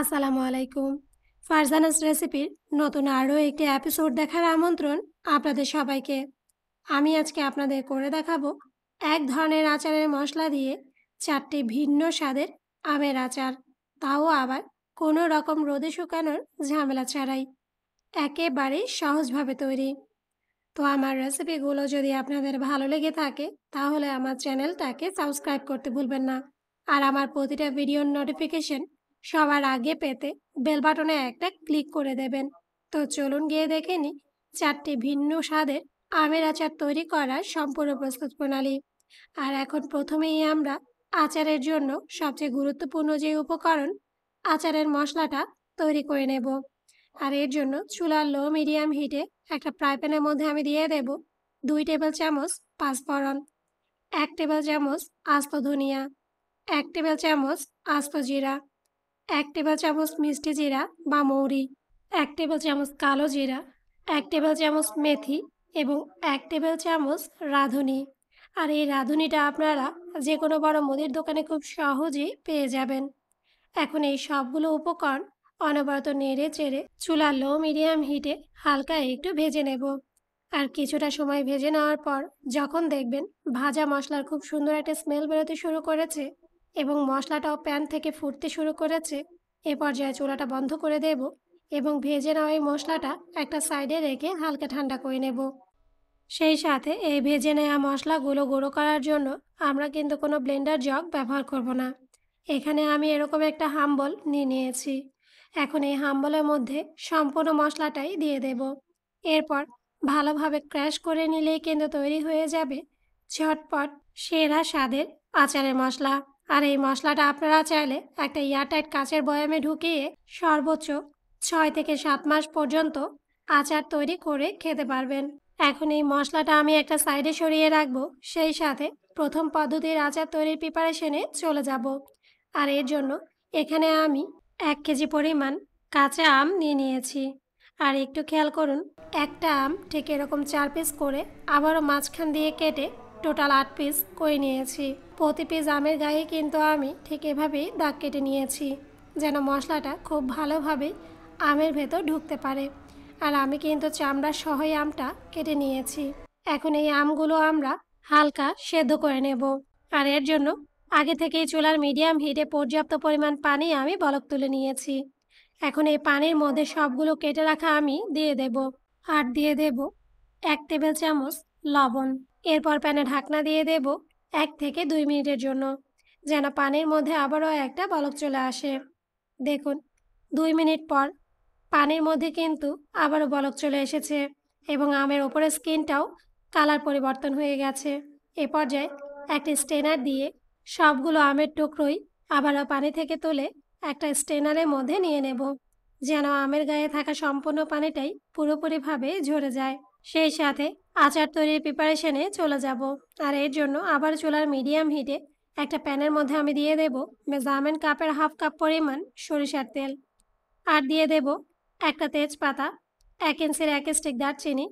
আসসালামু আলাইকুম ফারজানাস রেসিপির নতুন আরও একটি এপিসোড দেখার আমন্ত্রণ আপনাদের সবাইকে আমি আজকে আপনাদের করে দেখাবো এক ধরনের আচারের মশলা দিয়ে চারটি ভিন্ন স্বাদের আমের আচার তাও আবার কোনো রকম রোদে শুকানোর ঝামেলা ছাড়াই একেবারেই সহজভাবে তৈরি তো আমার রেসিপিগুলো যদি আপনাদের ভালো লেগে থাকে তাহলে আমার চ্যানেলটাকে সাবস্ক্রাইব করতে ভুলবেন না আর আমার প্রতিটা ভিডিওর নোটিফিকেশন সবার আগে পেতে বেল বাটনে একটা ক্লিক করে দেবেন তো চলুন গিয়ে দেখে নিই চারটি ভিন্ন স্বাদের আমের আচার তৈরি করার সম্পূর্ণ প্রস্তুত প্রণালী আর এখন প্রথমেই আমরা আচারের জন্য সবচেয়ে গুরুত্বপূর্ণ যে উপকরণ আচারের মশলাটা তৈরি করে নেব আর এর জন্য চুলার লো মিডিয়াম হিটে একটা ফ্রাই প্যানের মধ্যে আমি দিয়ে দেব দুই টেবিল চামচ পাঁচফোড়ন এক টেবিল চামচ আস্ত ধনিয়া এক টেবিল চামচ আস্ত জিরা এক টেবিল চামচ মিষ্টি জিরা বা মৌরি এক টেবিল চামচ কালো জিরা এক টেবিল চামচ মেথি এবং এক টেবিল চামচ রাঁধুনি আর এই রাঁধুনিটা আপনারা যে কোনো বড় মুদির দোকানে খুব সহজেই পেয়ে যাবেন এখন এই সবগুলো উপকরণ অনবরত নেড়ে চেড়ে চুলা লো মিডিয়াম হিটে হালকা একটু ভেজে নেব আর কিছুটা সময় ভেজে নেওয়ার পর যখন দেখবেন ভাজা মশলার খুব সুন্দর একটা স্মেল বেরোতে শুরু করেছে এবং মশলাটাও প্যান থেকে ফুটতে শুরু করেছে এ পর্যায়ে চুলাটা বন্ধ করে দেব এবং ভেজে নেওয়া এই মশলাটা একটা সাইডে রেখে হালকা ঠান্ডা করে নেব সেই সাথে এই ভেজে নেওয়া মশলাগুলো গুঁড়ো করার জন্য আমরা কিন্তু কোনো ব্লেন্ডার জগ ব্যবহার করব না এখানে আমি এরকম একটা হাম্বল নিয়ে নিয়েছি এখন এই হাম্বলের মধ্যে সম্পূর্ণ মশলাটাই দিয়ে দেব এরপর ভালোভাবে ক্র্যাশ করে নিলেই কিন্তু তৈরি হয়ে যাবে ঝটপট সেরা স্বাদের আচারের মশলা আর এই মশলাটা আপনারা চাইলে একটা এয়ারটাইট কাঁচের বয়ামে ঢুকিয়ে সর্বোচ্চ ছয় থেকে সাত মাস পর্যন্ত আচার তৈরি করে খেতে পারবেন এখন এই মশলাটা আমি একটা সাইডে সরিয়ে রাখবো সেই সাথে প্রথম পদ্ধতির আচার তৈরির প্রিপারেশনে চলে যাব আর এর জন্য এখানে আমি এক কেজি পরিমাণ কাঁচা আম নিয়ে নিয়েছি আর একটু খেয়াল করুন একটা আম ঠিক এরকম চার পিস করে আবারও মাঝখান দিয়ে কেটে টোটাল আট পিস করে নিয়েছি প্রতি পিস আমের গায়ে কিন্তু আমি ঠিক এভাবেই দাগ কেটে নিয়েছি যেন মশলাটা খুব ভালোভাবে আমের ভেতর ঢুকতে পারে আর আমি কিন্তু চামড়া সহই আমটা কেটে নিয়েছি এখন এই আমগুলো আমরা হালকা সেদ্ধ করে নেব আর এর জন্য আগে থেকেই চুলার মিডিয়াম হিটে পর্যাপ্ত পরিমাণ পানি আমি বলক তুলে নিয়েছি এখন এই পানির মধ্যে সবগুলো কেটে রাখা আমি দিয়ে দেব আর দিয়ে দেব এক টেবিল চামচ লবণ এরপর প্যানে ঢাকনা দিয়ে দেব এক থেকে দুই মিনিটের জন্য যেন পানির মধ্যে আবারও একটা বলক চলে আসে দেখুন দুই মিনিট পর পানির মধ্যে কিন্তু আবারও বলক চলে এসেছে এবং আমের ওপরের স্কিনটাও কালার পরিবর্তন হয়ে গেছে এ পর্যায়ে একটি স্টেনার দিয়ে সবগুলো আমের টুকরোই আবারও পানি থেকে তুলে একটা স্টেনারের মধ্যে নিয়ে নেব যেন আমের গায়ে থাকা সম্পূর্ণ পানিটাই পুরোপুরিভাবে ঝরে যায় সেই সাথে আচার তৈরির প্রিপারেশানে চলে যাব আর এর জন্য আবার চুলার মিডিয়াম হিটে একটা প্যানের মধ্যে আমি দিয়ে দেব মেজারমেন্ট কাপের হাফ কাপ পরিমাণ সরিষার তেল আর দিয়ে দেব একটা তেজপাতা এক ইঞ্চির এক স্টিক দারচিনি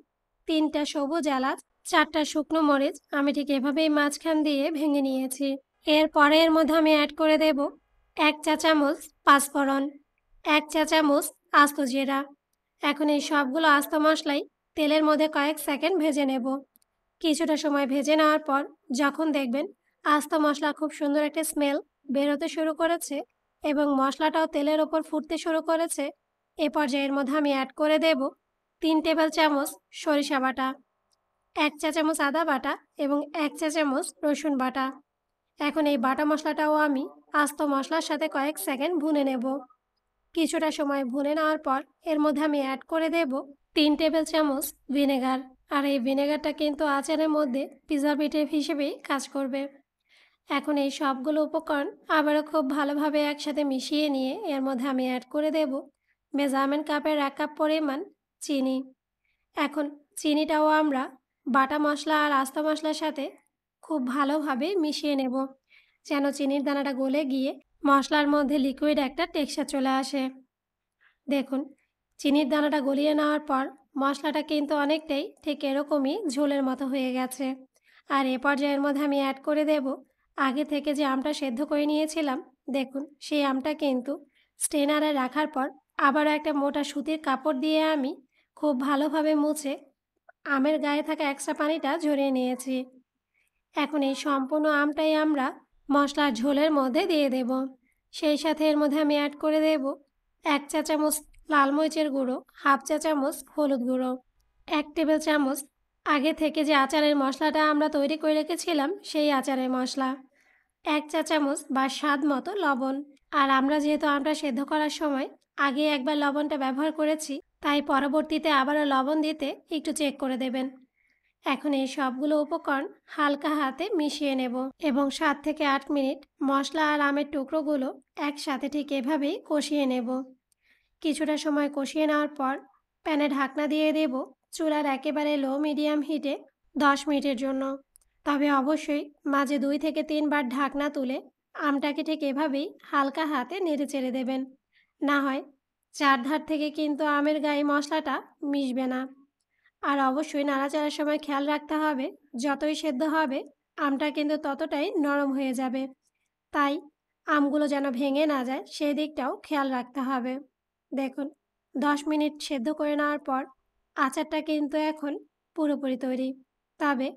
তিনটা সবুজ এলাচ চারটা শুকনো মরিচ আমি ঠিক এভাবেই মাঝখান দিয়ে ভেঙে নিয়েছি এরপরে এর মধ্যে আমি অ্যাড করে দেব এক চা চামচ পাঁচফোড়ন এক চা চামচ আস্ত জিরা এখন এই সবগুলো আস্ত মশলাই তেলের মধ্যে কয়েক সেকেন্ড ভেজে নেব কিছুটা সময় ভেজে নেওয়ার পর যখন দেখবেন আস্ত মশলা খুব সুন্দর একটা স্মেল বেরোতে শুরু করেছে এবং মশলাটাও তেলের ওপর ফুটতে শুরু করেছে এ পর্যায়ের মধ্যে আমি অ্যাড করে দেব তিন টেবিল চামচ সরিষা বাটা এক চা চামচ আদা বাটা এবং এক চা চামচ রসুন বাটা এখন এই বাটা মশলাটাও আমি আস্ত মশলার সাথে কয়েক সেকেন্ড ভুনে নেব কিছুটা সময় ভুনে নেওয়ার পর এর মধ্যে আমি অ্যাড করে দেব তিন টেবিল চামচ ভিনেগার আর এই ভিনেগারটা কিন্তু আচারের মধ্যে প্রিজারভেটিভ হিসেবে কাজ করবে এখন এই সবগুলো উপকরণ আবারও খুব ভালোভাবে একসাথে মিশিয়ে নিয়ে এর মধ্যে আমি অ্যাড করে দেব মেজারমেন্ট কাপের এক কাপ পরিমাণ চিনি এখন চিনিটাও আমরা বাটা মশলা আর আস্তা মশলার সাথে খুব ভালোভাবে মিশিয়ে নেব যেন চিনির দানাটা গলে গিয়ে মশলার মধ্যে লিকুইড একটা টেক্সচার চলে আসে দেখুন চিনির দানাটা গলিয়ে নেওয়ার পর মশলাটা কিন্তু অনেকটাই ঠিক এরকমই ঝোলের মতো হয়ে গেছে আর এ পর্যায়ের মধ্যে আমি অ্যাড করে দেব আগে থেকে যে আমটা সেদ্ধ করে নিয়েছিলাম দেখুন সেই আমটা কিন্তু স্টেনারে রাখার পর আবারও একটা মোটা সুতির কাপড় দিয়ে আমি খুব ভালোভাবে মুছে আমের গায়ে থাকা একসা পানিটা ঝরিয়ে নিয়েছি এখন এই সম্পূর্ণ আমটাই আমরা মশলার ঝোলের মধ্যে দিয়ে দেব সেই সাথে এর মধ্যে আমি অ্যাড করে দেব এক চা চামচ লাল মরিচের গুঁড়ো হাফ চা চামচ হলুদ গুঁড়ো এক টেবিল চামচ আগে থেকে যে আচারের মশলাটা আমরা তৈরি করে রেখেছিলাম সেই আচারের মশলা এক চা চামচ বা স্বাদ মতো লবণ আর আমরা যেহেতু আমরা সেদ্ধ করার সময় আগে একবার লবণটা ব্যবহার করেছি তাই পরবর্তীতে আবারও লবণ দিতে একটু চেক করে দেবেন এখন এই সবগুলো উপকরণ হালকা হাতে মিশিয়ে নেব এবং সাত থেকে আট মিনিট মশলা আর আমের টুকরোগুলো একসাথে ঠিক এভাবেই কষিয়ে নেব কিছুটা সময় কষিয়ে নেওয়ার পর প্যানে ঢাকনা দিয়ে দেব চুলার একেবারে লো মিডিয়াম হিটে দশ মিনিটের জন্য তবে অবশ্যই মাঝে দুই থেকে তিনবার ঢাকনা তুলে আমটাকে ঠিক এভাবেই হালকা হাতে নেড়ে চেড়ে দেবেন না হয় চারধার থেকে কিন্তু আমের গায়ে মশলাটা মিশবে না আর অবশ্যই নাড়াচাড়ার সময় খেয়াল রাখতে হবে যতই সেদ্ধ হবে আমটা কিন্তু ততটাই নরম হয়ে যাবে তাই আমগুলো যেন ভেঙে না যায় সেই দিকটাও খেয়াল রাখতে হবে দেখুন দশ মিনিট সেদ্ধ করে নেওয়ার পর আচারটা কিন্তু এখন পুরোপুরি তৈরি তবে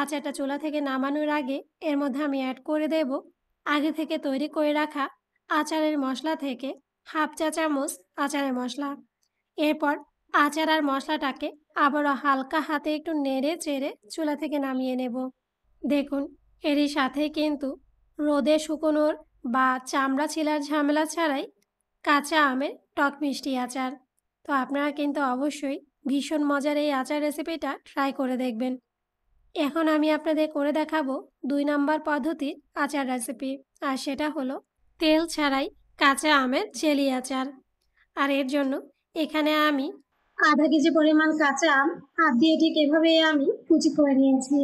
আচারটা চুলা থেকে নামানোর আগে এর মধ্যে আমি অ্যাড করে দেব আগে থেকে তৈরি করে রাখা আচারের মশলা থেকে হাফ চা চামচ আচারের মশলা এরপর আচার আর মশলাটাকে আবারও হালকা হাতে একটু নেড়ে চেড়ে চুলা থেকে নামিয়ে নেব দেখুন এরই সাথে কিন্তু রোদে শুকনোর বা চামড়া ছিলার ঝামেলা ছাড়াই কাঁচা আমের টক মিষ্টি আচার তো আপনারা কিন্তু অবশ্যই ভীষণ মজার এই আচার রেসিপিটা ট্রাই করে দেখবেন এখন আমি আপনাদের করে দেখাবো দুই নম্বর পদ্ধতির আচার রেসিপি আর সেটা হলো তেল ছাড়াই কাঁচা আমের জেলি আচার আর এর জন্য এখানে আমি আধা কেজি পরিমাণ কাঁচা আম হাত দিয়ে ঠিক এভাবে আমি কুচি করে নিয়েছি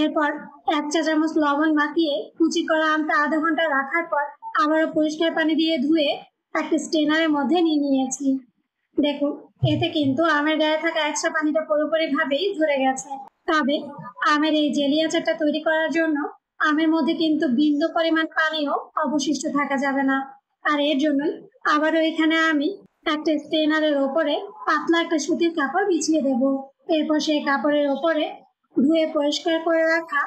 এরপর এক চা চামচ লবণ মাখিয়ে কুচি করা আমটা আধা ঘন্টা রাখার পর আবারও পরিষ্কার পানি দিয়ে ধুয়ে একটা স্টেনারের মধ্যে নিয়ে নিয়েছি দেখুন এতে কিন্তু আমের গায়ে থাকা একশো পানিটা পুরোপুরি ভাবেই ধরে গেছে তবে আমের এই জেলি আচারটা তৈরি করার জন্য আমের মধ্যে কিন্তু বিন্দু পরিমাণ পানিও অবশিষ্ট থাকা যাবে না আর এর জন্যই আবারও এখানে আমি একটা স্টেনারের ওপরে পাতলা একটা সুতির কাপড় বিছিয়ে দেব এরপর সেই কাপড়ের ওপরে ধুয়ে পরিষ্কার করে রাখা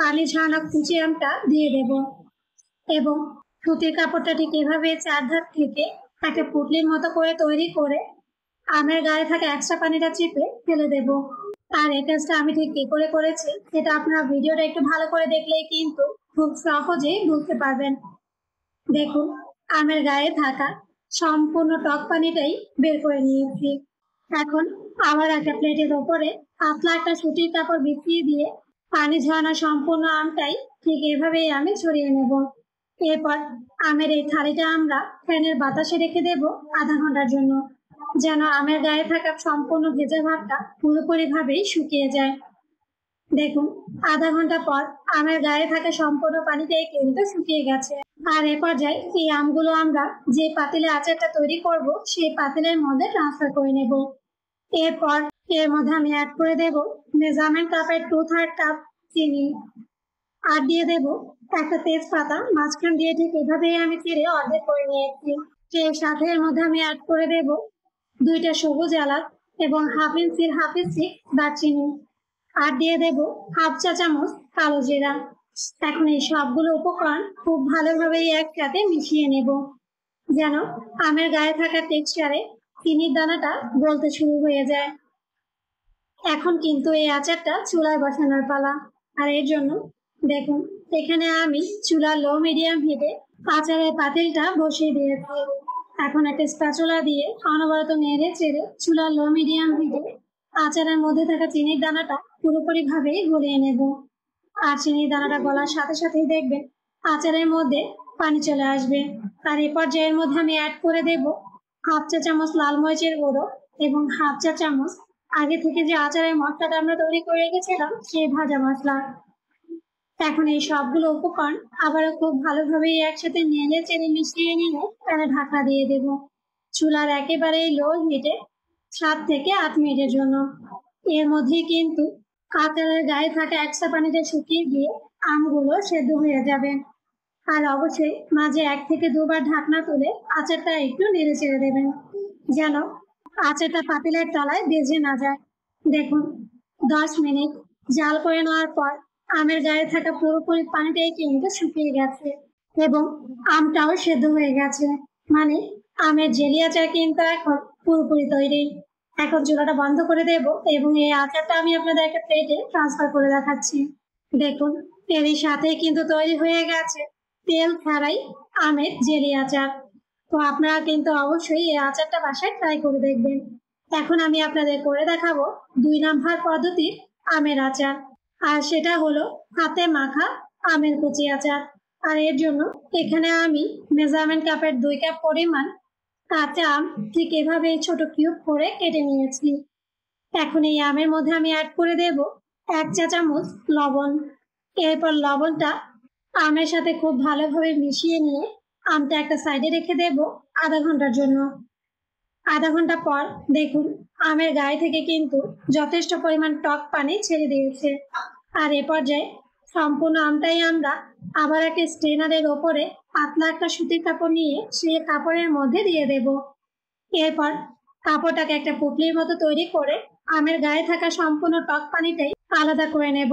পানি ঝরানো কুচি আমটা দিয়ে দেব এবং সুতির কাপড়টা ঠিক এভাবে চার ধার থেকে একটা পুটলির মতো করে তৈরি করে আমের গায়ে থাকা এক্সট্রা পানিটা চেপে ফেলে দেব আর এই কাজটা আমি ঠিক কী করে করেছি সেটা আপনারা ভিডিওটা একটু ভালো করে দেখলেই কিন্তু খুব সহজেই বুঝতে পারবেন দেখুন আমের গায়ে থাকা সম্পূর্ণ টক পানিটাই বের করে নিয়েছি এখন আবার একটা প্লেটের ওপরে পাতলা একটা সুতির কাপড় বিছিয়ে দিয়ে পানি ঝরানো সম্পূর্ণ আমটাই ঠিক এভাবেই আমি ছড়িয়ে নেব এরপর আমের এই থালিটা আমরা ফ্যানের বাতাসে রেখে দেব আধা ঘন্টার জন্য যেন আমের গায়ে থাকা সম্পূর্ণ ভেজা ভাবটা পুরোপুরি ভাবেই শুকিয়ে যায় দেখুন আধা ঘন্টা পর আমের গায়ে থাকা সম্পূর্ণ এই কিন্তু শুকিয়ে গেছে আর এ পর্যায়ে এই আমগুলো আমরা যে পাতিলে আচারটা তৈরি করব সেই পাতিলের মধ্যে ট্রান্সফার করে নেব এরপর এর মধ্যে আমি অ্যাড করে দেব মেজারমেন্ট কাপের টু থার্ড কাপ চিনি আর দিয়ে দেব একটা তেজপাতা মাঝখান দিয়ে ঠিক এভাবেই আমি চিড়ে অর্ধেক করে নিয়েছি সেই সাথে এর মধ্যে আমি অ্যাড করে দেব দুইটা সবুজ এলাচ এবং হাফ ইঞ্চির হাফ ইঞ্চি দারচিনি আর দিয়ে দেব হাফ চা চামচ কালো জিরা এখন এই সবগুলো উপকরণ খুব ভালোভাবে একসাথে মিশিয়ে নেব যেন আমের গায়ে থাকা টেক্সচারে চিনির দানাটা বলতে শুরু হয়ে যায় এখন কিন্তু এই আচারটা চুলায় বসানোর পালা আর এর জন্য দেখুন এখানে আমি চুলা লো মিডিয়াম হিটে আচারের পাতিলটা বসিয়ে দিয়েছি এখন একটা স্প্যাচুলা দিয়ে অনবরত নেড়ে চেড়ে চুলা লো মিডিয়াম হিটে আচারের মধ্যে থাকা চিনির দানাটা ভাবে গলিয়ে নেব আর চিনির দানাটা গলার সাথে সাথেই দেখবেন আচারের মধ্যে পানি চলে আসবে আর এ পর্যায়ের মধ্যে আমি অ্যাড করে দেব হাফ চা চামচ লাল মরিচের গুঁড়ো এবং হাফ চা চামচ আগে থেকে যে আচারের মশলাটা আমরা তৈরি করে রেখেছিলাম সেই ভাজা মশলা এখন এই সবগুলো উপকরণ আবারও খুব ভালোভাবে একসাথে নেড়ে চেড়ে মিশিয়ে নিয়ে প্যানে ঢাকা দিয়ে দেব চুলার একেবারেই লো হিটে সাত থেকে আট মিনিটের জন্য এর মধ্যে কিন্তু কাঁকড়ার গায়ে থাকা একসা পানিতে শুকিয়ে গিয়ে আমগুলো সেদ্ধ হয়ে যাবে আর অবশ্যই মাঝে এক থেকে দুবার ঢাকনা তুলে আচারটা একটু নেড়ে চেড়ে দেবেন যেন আচারটা পাতিলের তলায় বেজে না যায় দেখুন দশ মিনিট জাল করে নেওয়ার পর আমের গায়ে থাকা পুরোপুরি পানিটাই কিন্তু শুকিয়ে গেছে এবং আমটাও সেদ্ধ হয়ে গেছে মানে আমের জেলি আচার কিন্তু এখন পুরোপুরি তৈরি এখন চুলাটা বন্ধ করে দেব এবং এই আচারটা আমি আপনাদের একটা প্লেটে ট্রান্সফার করে দেখাচ্ছি দেখুন এরই সাথে কিন্তু তৈরি হয়ে গেছে তেল ছাড়াই আমের জেলি আচার তো আপনারা কিন্তু অবশ্যই এই আচারটা বাসায় ট্রাই করে দেখবেন এখন আমি আপনাদের করে দেখাবো দুই নাম্বার পদ্ধতির আমের আচার আর সেটা হলো হাতে মাখা আমের কুচি আচার আর এর জন্য এখানে আমি মেজারমেন্ট কাপের দুই কাপ পরিমাণ কাঁচা আম ঠিক এভাবে ছোট কিউব করে কেটে নিয়েছি এখন এই আমের মধ্যে আমি অ্যাড করে দেব এক চা চামচ লবণ এরপর লবণটা আমের সাথে খুব ভালোভাবে মিশিয়ে নিয়ে আমটা একটা সাইডে রেখে দেব আধা ঘন্টার জন্য আধা ঘন্টা পর দেখুন আমের গায়ে থেকে কিন্তু যথেষ্ট পরিমাণ টক পানি ছেড়ে দিয়েছে আর এ পর্যায়ে সম্পূর্ণ আমটাই আমরা আবার একটা স্ট্রেনারের ওপরে পাতলা একটা সুতির কাপড় নিয়ে সেই কাপড়ের মধ্যে দিয়ে দেব এরপর কাপড়টাকে একটা পুটলির মতো তৈরি করে আমের গায়ে থাকা সম্পূর্ণ টক পানিটাই আলাদা করে নেব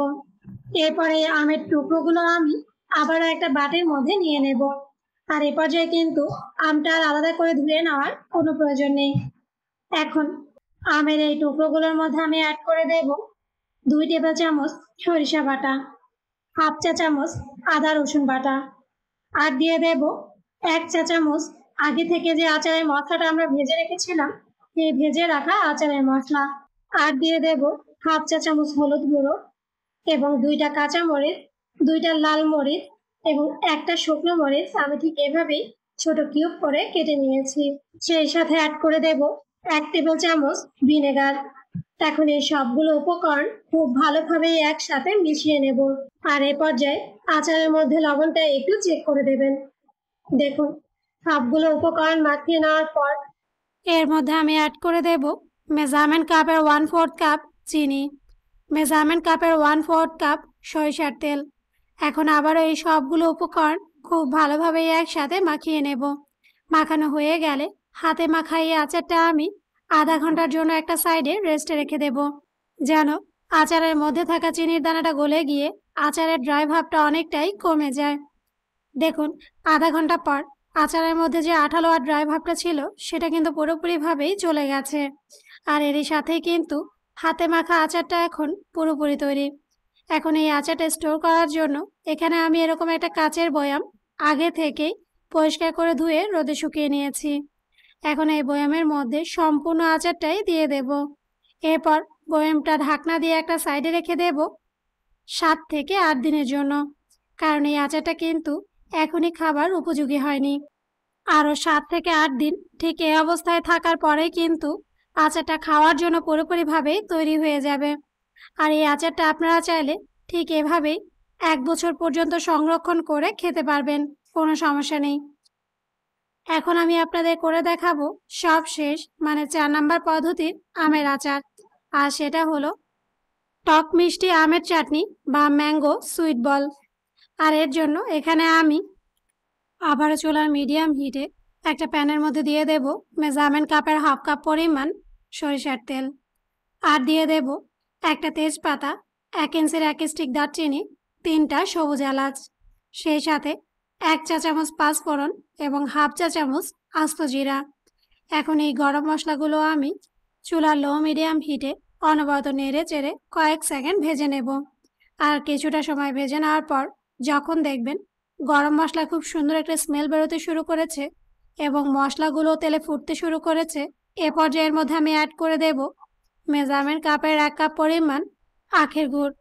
এরপরে আমের টুকরোগুলো আমি আবার একটা বাটির মধ্যে নিয়ে নেব আর এ পর্যায়ে কিন্তু আমটা আর আলাদা করে ধুয়ে নেওয়ার কোনো প্রয়োজন নেই এখন আমের এই টুকরোগুলোর মধ্যে আমি অ্যাড করে দেব দুই টেবিল চামচ সরিষা বাটা হাফ চা চামচ আদা রসুন বাটা আর দিয়ে দেব এক চা চামচ আগে থেকে যে আচারের মশলাটা আমরা ভেজে রেখেছিলাম এই ভেজে রাখা আচারের মশলা আর দিয়ে দেব হাফ চা চামচ হলুদ গুঁড়ো এবং দুইটা কাঁচা মরিচ দুইটা লাল মরিচ এবং একটা শুকনো মরিচ আমি ঠিক এভাবেই ছোট কিউব করে কেটে নিয়েছি সেই সাথে অ্যাড করে দেব এক টেবিল চামচ ভিনেগার এখন এই সবগুলো উপকরণ খুব ভালোভাবে একসাথে মিশিয়ে নেব আর এ পর্যায়ে আচারের মধ্যে লবণটা একটু চেক করে দেবেন দেখুন সবগুলো উপকরণ মাখিয়ে নেওয়ার পর এর মধ্যে আমি অ্যাড করে দেব মেজারমেন্ট কাপের ওয়ান ফোর্থ কাপ চিনি মেজারমেন্ট কাপের ওয়ান ফোর্থ কাপ সরিষার তেল এখন আবারও এই সবগুলো উপকরণ খুব ভালোভাবে একসাথে মাখিয়ে নেব মাখানো হয়ে গেলে হাতে মাখা এই আচারটা আমি আধা ঘন্টার জন্য একটা সাইডে রেস্টে রেখে দেব যেন আচারের মধ্যে থাকা চিনির দানাটা গলে গিয়ে আচারের ড্রাই ভাবটা অনেকটাই কমে যায় দেখুন আধা ঘন্টা পর আচারের মধ্যে যে আঠালো আর ড্রাই ভাবটা ছিল সেটা কিন্তু পুরোপুরিভাবেই চলে গেছে আর এরই সাথেই কিন্তু হাতে মাখা আচারটা এখন পুরোপুরি তৈরি এখন এই আচাটা স্টোর করার জন্য এখানে আমি এরকম একটা কাচের বয়াম আগে থেকেই পরিষ্কার করে ধুয়ে রোদে শুকিয়ে নিয়েছি এখন এই বয়ামের মধ্যে সম্পূর্ণ আচারটাই দিয়ে দেব এরপর বয়ামটা ঢাকনা দিয়ে একটা সাইডে রেখে দেব সাত থেকে আট দিনের জন্য কারণ এই আচারটা কিন্তু এখনই খাবার উপযোগী হয়নি আরও সাত থেকে আট দিন ঠিক এই অবস্থায় থাকার পরে কিন্তু আচারটা খাওয়ার জন্য পুরোপুরিভাবেই তৈরি হয়ে যাবে আর এই আচারটা আপনারা চাইলে ঠিক এভাবেই এক বছর পর্যন্ত সংরক্ষণ করে খেতে পারবেন কোনো সমস্যা নেই এখন আমি আপনাদের করে দেখাবো সব শেষ মানে চার নাম্বার পদ্ধতির আমের আচার আর সেটা হলো টক মিষ্টি আমের চাটনি বা ম্যাঙ্গো সুইট বল আর এর জন্য এখানে আমি আবার চুলার মিডিয়াম হিটে একটা প্যানের মধ্যে দিয়ে দেব মেজামেন কাপের হাফ কাপ পরিমাণ সরিষার তেল আর দিয়ে দেব একটা তেজপাতা এক ইঞ্চের এক স্টিক দারচিনি তিনটা সবুজ এলাচ সেই সাথে এক চা চামচ পাঁচফোড়ন এবং হাফ চা চামচ আস্ত জিরা এখন এই গরম মশলাগুলো আমি চুলা লো মিডিয়াম হিটে অনবরত নেড়ে চেড়ে কয়েক সেকেন্ড ভেজে নেব আর কিছুটা সময় ভেজে নেওয়ার পর যখন দেখবেন গরম মশলা খুব সুন্দর একটা স্মেল বেরোতে শুরু করেছে এবং মশলাগুলো তেলে ফুটতে শুরু করেছে এ পর্যায়ের মধ্যে আমি অ্যাড করে দেব মেজারমেন্ট কাপের এক কাপ পরিমাণ আখের গুড়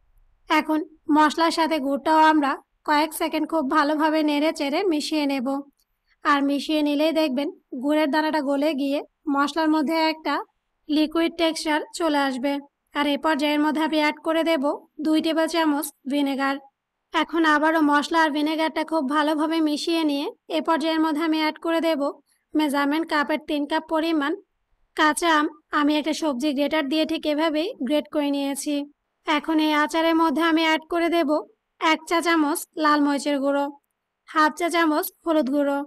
এখন মশলার সাথে গুড়টাও আমরা কয়েক সেকেন্ড খুব ভালোভাবে নেড়ে চেড়ে মিশিয়ে নেব আর মিশিয়ে নিলেই দেখবেন গুড়ের দানাটা গলে গিয়ে মশলার মধ্যে একটা লিকুইড টেক্সচার চলে আসবে আর এ পর্যায়ের মধ্যে আমি অ্যাড করে দেব দুই টেবিল চামচ ভিনেগার এখন আবারও মশলা আর ভিনেগারটা খুব ভালোভাবে মিশিয়ে নিয়ে এ পর্যায়ের মধ্যে আমি অ্যাড করে দেব মেজারমেন্ট কাপের তিন কাপ পরিমাণ কাঁচা আম আমি একটা সবজি গ্রেটার দিয়ে ঠিক এভাবেই গ্রেট করে নিয়েছি এখন এই আচারের মধ্যে আমি অ্যাড করে দেব এক চা চামচ লাল মরিচের গুঁড়ো হাফ চা চামচ হলুদ গুঁড়ো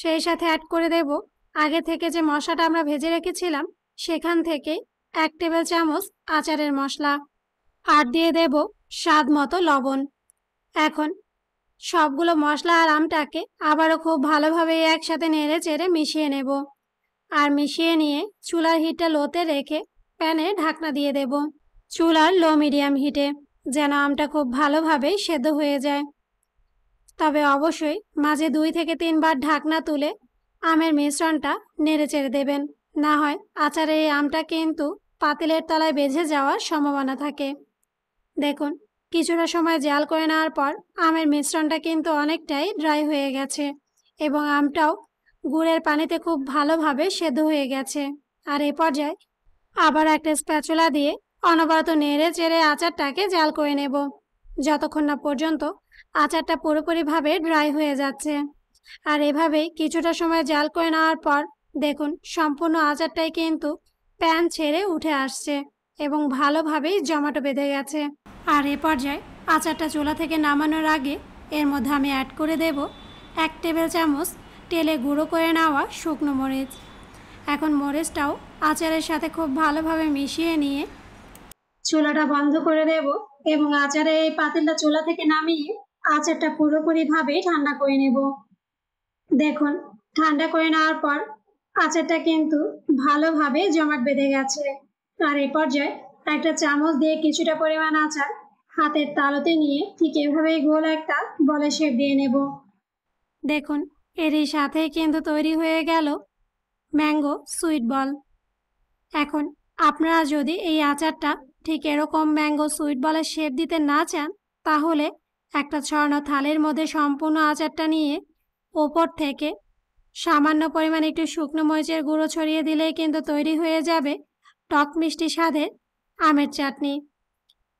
সেই সাথে অ্যাড করে দেব আগে থেকে যে মশলাটা আমরা ভেজে রেখেছিলাম সেখান থেকে এক টেবিল চামচ আচারের মশলা আর দিয়ে দেব স্বাদ মতো লবণ এখন সবগুলো মশলা আর আমটাকে আবারও খুব ভালোভাবে একসাথে নেড়ে চেড়ে মিশিয়ে নেব আর মিশিয়ে নিয়ে চুলার হিটটা লোতে রেখে প্যানে ঢাকনা দিয়ে দেব চুলার লো মিডিয়াম হিটে যেন আমটা খুব ভালোভাবে সেদ্ধ হয়ে যায় তবে অবশ্যই মাঝে দুই থেকে তিনবার ঢাকনা তুলে আমের মিশ্রণটা নেড়ে চেড়ে দেবেন না হয় আচারের এই আমটা কিন্তু পাতিলের তলায় বেঁধে যাওয়ার সম্ভাবনা থাকে দেখুন কিছুটা সময় জাল করে নেওয়ার পর আমের মিশ্রণটা কিন্তু অনেকটাই ড্রাই হয়ে গেছে এবং আমটাও গুড়ের পানিতে খুব ভালোভাবে সেদ্ধ হয়ে গেছে আর এ পর্যায়ে আবার একটা স্প্যাচুলা দিয়ে অনবরত নেড়ে চেড়ে আচারটাকে জাল করে নেব যতক্ষণ না পর্যন্ত আচারটা পুরোপুরিভাবে ড্রাই হয়ে যাচ্ছে আর এভাবেই কিছুটা সময় জাল করে নেওয়ার পর দেখুন সম্পূর্ণ আচারটাই কিন্তু প্যান ছেড়ে উঠে আসছে এবং ভালোভাবেই জমাটো বেঁধে গেছে আর এ পর্যায়ে আচারটা চুলা থেকে নামানোর আগে এর মধ্যে আমি অ্যাড করে দেব এক টেবিল চামচ তেলে গুঁড়ো করে নেওয়া শুকনো মরিচ এখন মরিচটাও আচারের সাথে খুব ভালোভাবে মিশিয়ে নিয়ে চুলাটা বন্ধ করে দেব এবং আচারে এই পাতিলটা চুলা থেকে নামিয়ে আচারটা পুরোপুরিভাবে ঠান্ডা করে নেব দেখুন ঠান্ডা করে নেওয়ার পর আচারটা কিন্তু ভালোভাবে জমাট বেঁধে গেছে আর এ পর্যায়ে একটা চামচ দিয়ে কিছুটা পরিমাণ আচার হাতের তালতে নিয়ে ঠিক এভাবেই গোল একটা বলে শেপ দিয়ে নেব দেখুন এরই সাথে কিন্তু তৈরি হয়ে গেল ম্যাঙ্গো সুইট বল এখন আপনারা যদি এই আচারটা ঠিক এরকম ম্যাঙ্গো সুইট বলের শেপ দিতে না চান তাহলে একটা ছড়ানো থালের মধ্যে সম্পূর্ণ আচারটা নিয়ে ওপর থেকে সামান্য পরিমাণ একটু শুকনো মরিচের গুঁড়ো ছড়িয়ে দিলেই কিন্তু তৈরি হয়ে যাবে টক মিষ্টি স্বাদের আমের চাটনি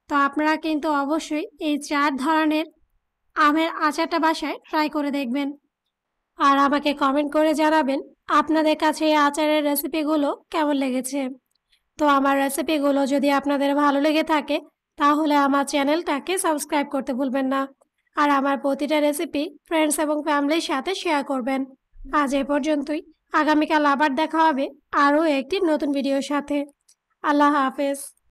তো আপনারা কিন্তু অবশ্যই এই চার ধরনের আমের আচারটা বাসায় ট্রাই করে দেখবেন আর আমাকে কমেন্ট করে জানাবেন আপনাদের কাছে এই আচারের রেসিপিগুলো কেমন লেগেছে তো আমার রেসিপিগুলো যদি আপনাদের ভালো লেগে থাকে তাহলে আমার চ্যানেলটাকে সাবস্ক্রাইব করতে ভুলবেন না আর আমার প্রতিটা রেসিপি ফ্রেন্ডস এবং ফ্যামিলির সাথে শেয়ার করবেন আজ এ পর্যন্তই আগামীকাল আবার দেখা হবে আরও একটি নতুন ভিডিওর সাথে আল্লাহ হাফেজ